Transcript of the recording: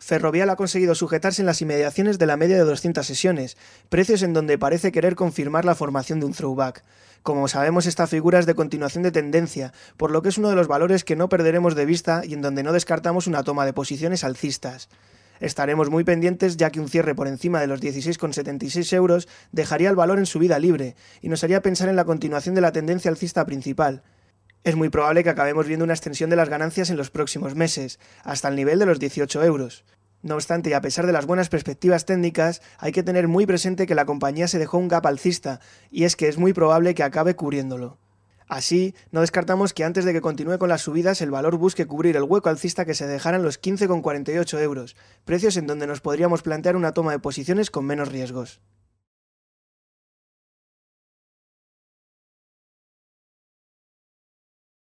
Ferrovial ha conseguido sujetarse en las inmediaciones de la media de 200 sesiones, precios en donde parece querer confirmar la formación de un throwback. Como sabemos, esta figura es de continuación de tendencia, por lo que es uno de los valores que no perderemos de vista y en donde no descartamos una toma de posiciones alcistas. Estaremos muy pendientes ya que un cierre por encima de los 16,76 euros dejaría el valor en su vida libre y nos haría pensar en la continuación de la tendencia alcista principal es muy probable que acabemos viendo una extensión de las ganancias en los próximos meses, hasta el nivel de los 18 euros. No obstante, y a pesar de las buenas perspectivas técnicas, hay que tener muy presente que la compañía se dejó un gap alcista, y es que es muy probable que acabe cubriéndolo. Así, no descartamos que antes de que continúe con las subidas el valor busque cubrir el hueco alcista que se dejaran los 15,48 euros, precios en donde nos podríamos plantear una toma de posiciones con menos riesgos.